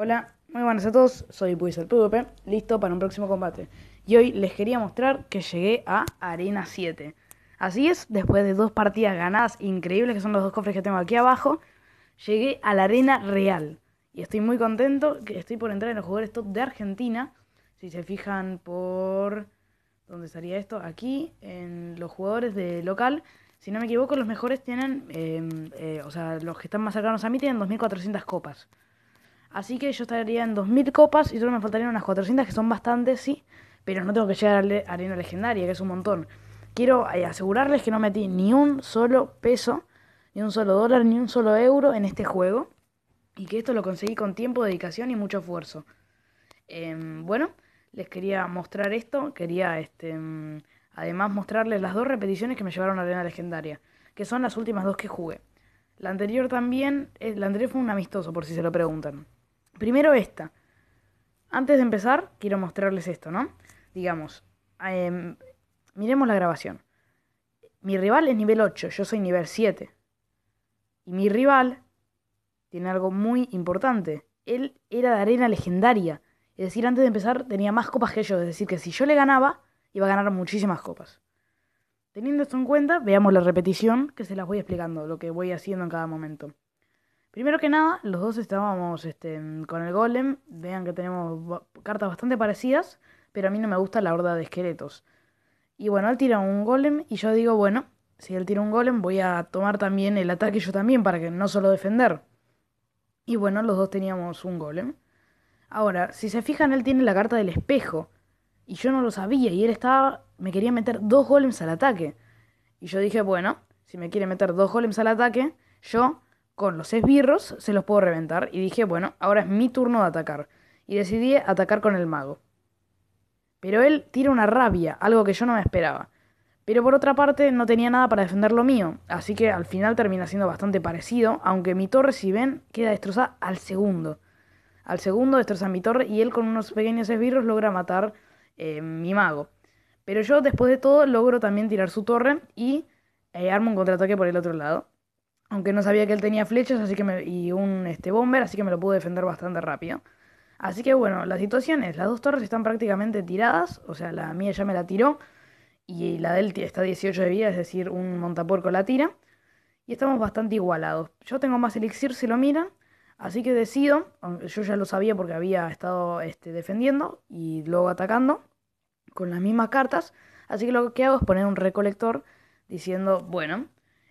Hola, muy buenas a todos, soy Wizard PvP, listo para un próximo combate. Y hoy les quería mostrar que llegué a Arena 7. Así es, después de dos partidas ganadas increíbles, que son los dos cofres que tengo aquí abajo, llegué a la Arena Real. Y estoy muy contento, que estoy por entrar en los jugadores top de Argentina. Si se fijan por... ¿Dónde estaría esto? Aquí, en los jugadores de local. Si no me equivoco, los mejores tienen... Em, eh, o sea, los que están más cercanos a mí tienen 2.400 copas. Así que yo estaría en 2000 copas y solo me faltarían unas 400, que son bastantes, sí, pero no tengo que llegar a arena legendaria, que es un montón. Quiero eh, asegurarles que no metí ni un solo peso, ni un solo dólar, ni un solo euro en este juego. Y que esto lo conseguí con tiempo, dedicación y mucho esfuerzo. Em, bueno, les quería mostrar esto. Quería este, em, además mostrarles las dos repeticiones que me llevaron a Arena Legendaria, que son las últimas dos que jugué. La anterior también, eh, la anterior fue un amistoso, por si se lo preguntan. Primero esta. Antes de empezar, quiero mostrarles esto, ¿no? Digamos, em, miremos la grabación. Mi rival es nivel 8, yo soy nivel 7. Y mi rival tiene algo muy importante. Él era de arena legendaria. Es decir, antes de empezar tenía más copas que yo. Es decir, que si yo le ganaba, iba a ganar muchísimas copas. Teniendo esto en cuenta, veamos la repetición que se las voy explicando, lo que voy haciendo en cada momento. Primero que nada, los dos estábamos este, con el golem. Vean que tenemos cartas bastante parecidas, pero a mí no me gusta la horda de esqueletos. Y bueno, él tira un golem y yo digo, bueno, si él tira un golem voy a tomar también el ataque yo también para que no solo defender. Y bueno, los dos teníamos un golem. Ahora, si se fijan, él tiene la carta del espejo. Y yo no lo sabía y él estaba... me quería meter dos golems al ataque. Y yo dije, bueno, si me quiere meter dos golems al ataque, yo con los esbirros se los puedo reventar y dije, bueno, ahora es mi turno de atacar. Y decidí atacar con el mago. Pero él tira una rabia, algo que yo no me esperaba. Pero por otra parte no tenía nada para defender lo mío, así que al final termina siendo bastante parecido, aunque mi torre, si ven, queda destrozada al segundo. Al segundo destroza mi torre y él con unos pequeños esbirros logra matar eh, mi mago. Pero yo después de todo logro también tirar su torre y eh, armo un contraataque por el otro lado. Aunque no sabía que él tenía flechas así que y un este, bomber, así que me lo pude defender bastante rápido. Así que bueno, la situación es, las dos torres están prácticamente tiradas, o sea, la mía ya me la tiró y la del él está 18 de vida, es decir, un montapuerco la tira. Y estamos bastante igualados. Yo tengo más elixir si lo miran, así que decido, yo ya lo sabía porque había estado este, defendiendo y luego atacando con las mismas cartas, así que lo que hago es poner un recolector diciendo, bueno,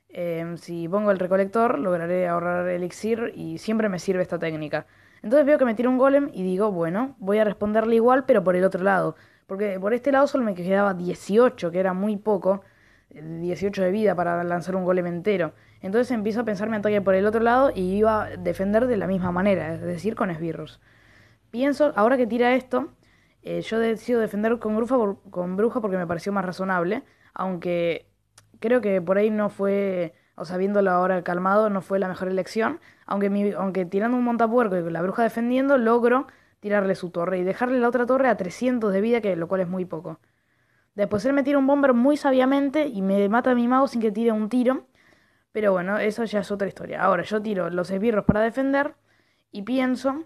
Em, si pongo el recolector, lograré ahorrar elixir y siempre me sirve esta técnica. Entonces veo que me tira un golem y digo, bueno, voy a responderle igual, pero por el otro lado. Porque por este lado solo me quedaba 18, que era muy poco. 18 eh, de vida para lanzar un golem entero. Entonces empiezo a pensar en ataque por el otro lado y iba a defender de la misma manera, es decir, con esbirros. Pienso, ahora que tira esto, eh, yo decido defender con, con bruja porque me pareció más razonable, aunque creo que por ahí no fue, o sea, viéndolo ahora calmado, no fue la mejor elección. Aunque, aunque tirando un montapuerco y con la bruja defendiendo, logro tirarle su torre y dejarle la otra torre a 300 de vida, que lo cual es muy poco. Después él me tira un bomber muy sabiamente y me mata a mi mago sin que tire un tiro. Pero bueno, eso ya es otra historia. Ahora yo tiro los esbirros para defender y pienso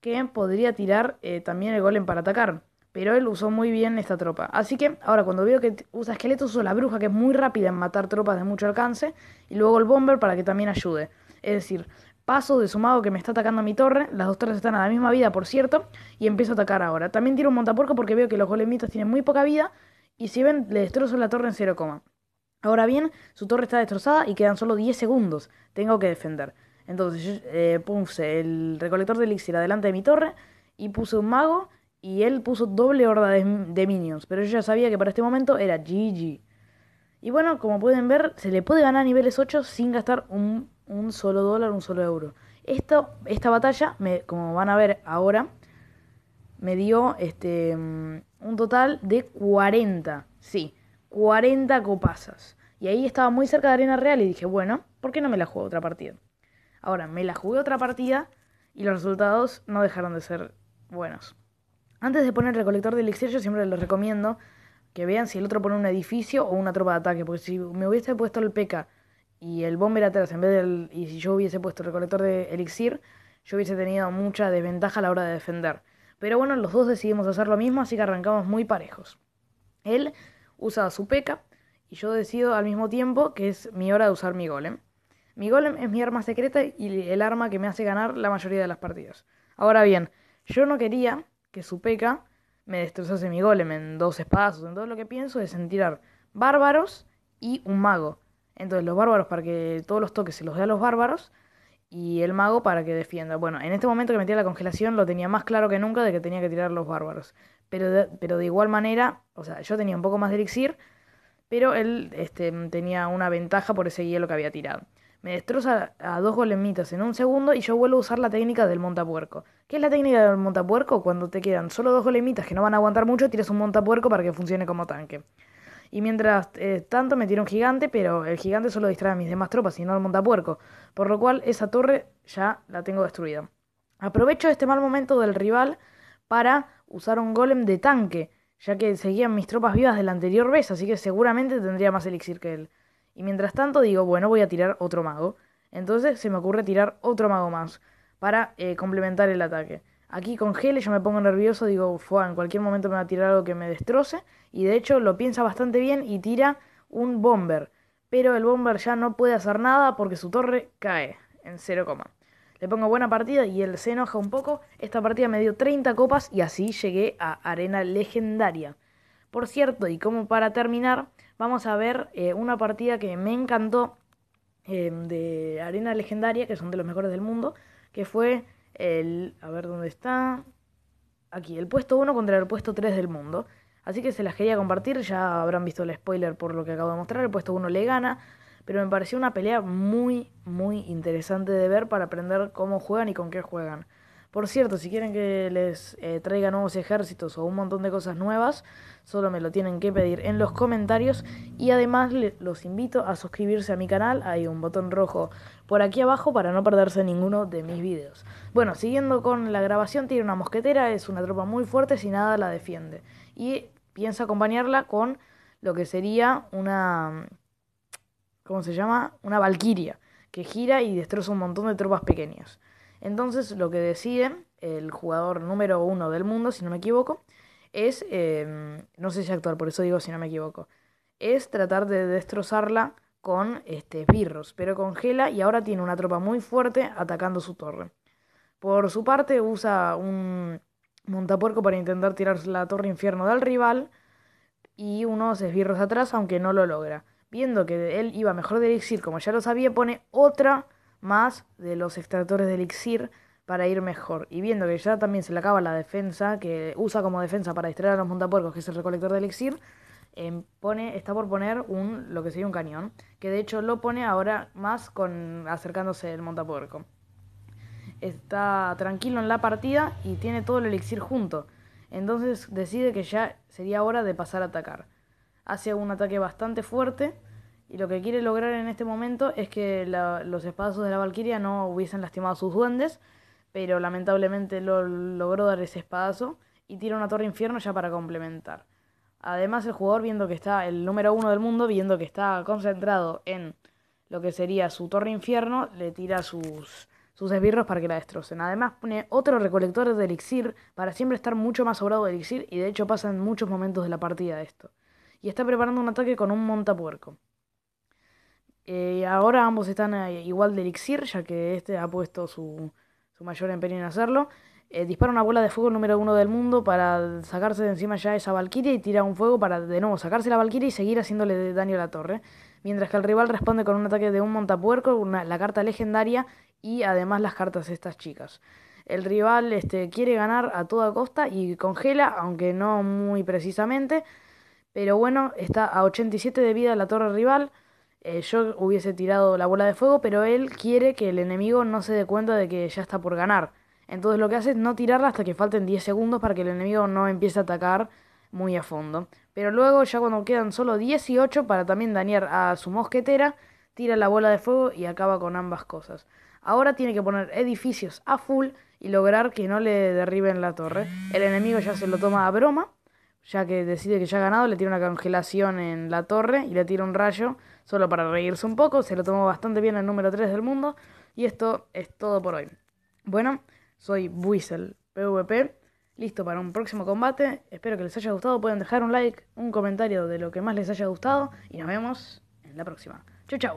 que podría tirar eh, también el golem para atacar. Pero él usó muy bien esta tropa. Así que ahora cuando veo que usa esqueletos, uso la bruja, que es muy rápida en matar tropas de mucho alcance. Y luego el bomber para que también ayude. Es decir, paso de su mago que me está atacando a mi torre. Las dos torres están a la misma vida, por cierto. Y empiezo a atacar ahora. También tiro un montaporco porque veo que los golemitos tienen muy poca vida. Y si ven, le destrozo la torre en 0, Ahora bien, su torre está destrozada y quedan solo 10 segundos. Tengo que defender. Entonces yo eh, puse el recolector de elixir adelante de mi torre y puse un mago y él puso doble horda de, minions, pero yo ya sabía que para este momento era GG. Y bueno, como pueden ver, se le puede ganar a niveles 8 sin gastar un, solo dólar, un solo euro. esta batalla, como van a ver ahora, me dio este, mm, un total de 40, sí, 40 copasas. Y ahí estaba muy cerca de Arena Real y dije, bueno, ¿por qué no me la juego otra partida? Ahora, me la jugué otra partida y los resultados no dejaron de ser buenos. Antes de poner el recolector de elixir, yo siempre les recomiendo que vean si el otro pone un edificio o una tropa de ataque, porque si me hubiese puesto el PK y el bomber atrás en vez del y si yo hubiese puesto el recolector de elixir, yo hubiese tenido mucha desventaja a la hora de defender. Pero bueno, los dos decidimos hacer lo mismo, así que arrancamos muy parejos. Él usa su peca y yo decido al mismo tiempo que es mi hora de usar mi golem. Mi golem es mi arma secreta y el arma que me hace ganar la mayoría de las partidas. Ahora bien, yo no quería que su peca me destrozase mi golem en dos espadas. en todo lo que pienso es en tirar bárbaros y un mago. Entonces los bárbaros para que todos los toques se los dé a los bárbaros y el mago para que defienda. Bueno, en este momento que metía la congelación lo tenía más claro que nunca de que tenía que tirar los bárbaros. Pero de, pero de igual manera, o sea, yo tenía un poco más de elixir, pero él este, tenía una ventaja por ese hielo que había tirado. Me destroza a dos golemitas en un segundo y yo vuelvo a usar la técnica del montapuerco. ¿Qué es la técnica del montapuerco? Cuando te quedan solo dos golemitas que no van a aguantar mucho, tiras un montapuerco para que funcione como tanque. Y mientras eh, tanto me tira un gigante, pero el gigante solo distrae a mis demás tropas y no al montapuerco. Por lo cual esa torre ya la tengo destruida. Aprovecho este mal momento del rival para usar un golem de tanque, ya que seguían mis tropas vivas de la anterior vez, así que seguramente tendría más elixir que él. Y mientras tanto digo, bueno, voy a tirar otro mago. Entonces se me ocurre tirar otro mago más para eh, complementar el ataque. Aquí con Gele yo me pongo nervioso, digo, fue en cualquier momento me va a tirar algo que me destroce. Y de hecho lo piensa bastante bien y tira un bomber. Pero el bomber ya no puede hacer nada porque su torre cae en coma. le pongo buena partida y él se enoja un poco. Esta partida me dio 30 copas y así llegué a Arena Legendaria. Por cierto, y como para terminar, vamos a ver eh, una partida que me encantó eh, de Arena Legendaria, que son de los mejores del mundo, que fue el... A ver dónde está. Aquí, el puesto 1 contra el puesto 3 del mundo. Así que se las quería compartir, ya habrán visto el spoiler por lo que acabo de mostrar, el puesto 1 le gana, pero me pareció una pelea muy, muy interesante de ver para aprender cómo juegan y con qué juegan. Por cierto, si quieren que les eh, traiga nuevos ejércitos o un montón de cosas nuevas, solo me lo tienen que pedir en los comentarios. Y además los invito a suscribirse a mi canal, hay un botón rojo por aquí abajo para no perderse ninguno de mis videos. Bueno, siguiendo con la grabación, tiene una mosquetera, es una tropa muy fuerte, si nada la defiende. Y piensa acompañarla con lo que sería una... ¿Cómo se llama? Una valquiria, que gira y destroza un montón de tropas pequeñas. Entonces lo que decide el jugador número uno del mundo, si no me equivoco, es, em, no sé si actuar, por eso digo si no me equivoco, es tratar de destrozarla con este, birros, pero congela y ahora tiene una tropa muy fuerte atacando su torre. Por su parte usa un montapuerco para intentar tirar la torre infierno del rival y unos esbirros atrás, aunque no lo logra. Viendo que él iba mejor de elixir, como ya lo sabía, pone otra más de los extractores de elixir para ir mejor. Y viendo que ya también se le acaba la defensa, que usa como defensa para extraer a los montapuercos, que es el recolector de elixir, em, pone, está por poner un, lo que sería un cañón, que de hecho lo pone ahora más con acercándose el montapuerco. Está tranquilo en la partida y tiene todo el elixir junto. Entonces decide que ya sería hora de pasar a atacar. Hace un ataque bastante fuerte y lo que quiere lograr en este momento es que los espadazos de la Valquiria no hubiesen lastimado a sus duendes, pero lamentablemente lo logró dar ese espadazo y tira una torre infierno ya para complementar. Además, el jugador viendo que está el número uno del mundo, viendo que está concentrado en lo que sería su torre infierno, le tira sus, sus esbirros para que la destrocen. Además, pone otro recolector de elixir para siempre estar mucho más sobrado de elixir y de hecho pasa en muchos momentos de la partida esto. Y está preparando un ataque con un montapuerco. Eh, ahora ambos están eh, igual de elixir, ya que este ha puesto su, mayor empeño en hacerlo. Eh, dispara una bola de fuego número uno del mundo para sacarse de encima ya esa valquiria y tira un fuego para de nuevo sacarse la Valkyria y seguir haciéndole daño a la torre. Mientras que el rival responde con un ataque de un montapuerco, la carta legendaria y además las cartas estas chicas. El rival este, quiere ganar a toda costa y congela, aunque no muy precisamente. Pero bueno, está a 87 de vida la torre rival. Eh, yo hubiese tirado la bola de fuego, pero él quiere que el enemigo no se dé cuenta de que ya está por ganar. Entonces lo que hace es no tirarla hasta que falten 10 segundos para que el enemigo no empiece a atacar muy a fondo. Pero luego, ya cuando quedan solo 18 para también dañar a su mosquetera, tira la bola de fuego y acaba con ambas cosas. Ahora tiene que poner edificios a full y lograr que no le derriben la torre. El enemigo ya se lo toma a broma ya que decide que ya ha ganado, le tira una congelación en la torre y le tira un rayo solo para reírse un poco. Se lo tomó bastante bien el número 3 del mundo. Y esto es todo por hoy. Bueno, soy Buizel PvP, listo para un próximo combate. Espero que les haya gustado. Pueden dejar un like, un comentario de lo que más les haya gustado. Y nos vemos en la próxima. Chau, chau.